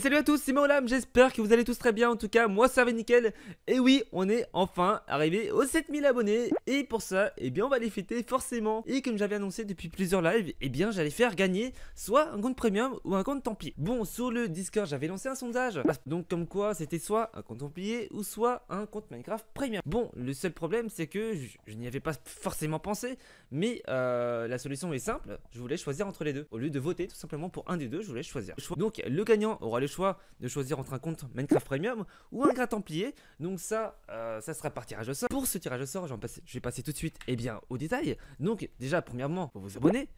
salut à tous, c'est Molam, j'espère que vous allez tous très bien, en tout cas moi ça va nickel Et oui, on est enfin arrivé aux 7000 abonnés Et pour ça, eh bien on va les fêter forcément Et comme j'avais annoncé depuis plusieurs lives, eh bien j'allais faire gagner soit un compte premium ou un compte templier Bon, sur le Discord j'avais lancé un sondage Donc comme quoi c'était soit un compte templier ou soit un compte Minecraft premium Bon, le seul problème c'est que je, n'y avais pas forcément pensé Mais euh, la solution est simple, je voulais choisir entre les deux Au lieu de voter tout simplement pour un des deux, je voulais choisir Donc le gagnant les le choix de choisir entre un compte Minecraft Premium ou un gratte templier. Donc ça, euh, ça sera par tirage au sort. Pour ce tirage au sort, passe, je vais passer tout de suite eh bien, au détail. Donc déjà, premièrement, vous vous abonner.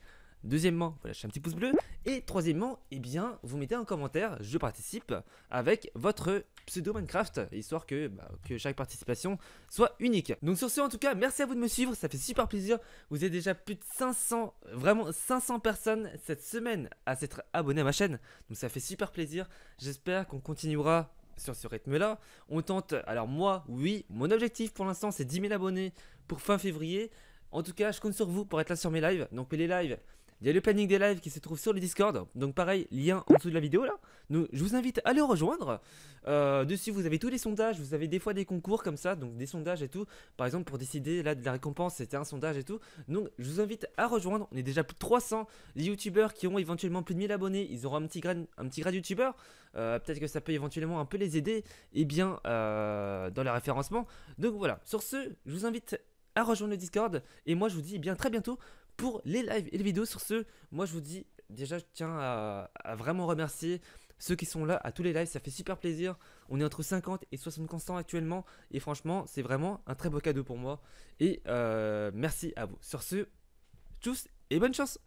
Deuxièmement, vous lâchez un petit pouce bleu. Et troisièmement, eh bien, vous mettez un commentaire, je participe, avec votre pseudo Minecraft, histoire que, bah, que chaque participation soit unique. Donc sur ce, en tout cas, merci à vous de me suivre, ça fait super plaisir. Vous êtes déjà plus de 500, vraiment 500 personnes cette semaine à s'être abonné à ma chaîne. Donc ça fait super plaisir. J'espère qu'on continuera sur ce rythme-là. On tente, alors moi, oui, mon objectif pour l'instant, c'est 10 000 abonnés pour fin février. En tout cas, je compte sur vous pour être là sur mes lives. Donc les lives, il y a le planning des lives qui se trouve sur le Discord. Donc pareil, lien en dessous de la vidéo là. je vous invite à le rejoindre. Euh, dessus, vous avez tous les sondages. Vous avez des fois des concours comme ça, donc des sondages et tout. Par exemple, pour décider là de la récompense, c'était un sondage et tout. Donc je vous invite à rejoindre. On est déjà plus de 300 youtubeurs qui ont éventuellement plus de 1000 abonnés. Ils auront un petit grade, un petit youtubeur. Euh, peut-être que ça peut éventuellement un peu les aider. Et eh bien euh, dans le référencement. Donc voilà. Sur ce, je vous invite à rejoindre le Discord. Et moi, je vous dis eh bien très bientôt pour les lives et les vidéos. Sur ce, moi je vous dis déjà, je tiens à, vraiment remercier ceux qui sont là à tous les lives, ça fait super plaisir. On est entre 50 et 60 constants actuellement et franchement, c'est vraiment un très beau cadeau pour moi. Et euh, merci à vous. Sur ce, tous et bonne chance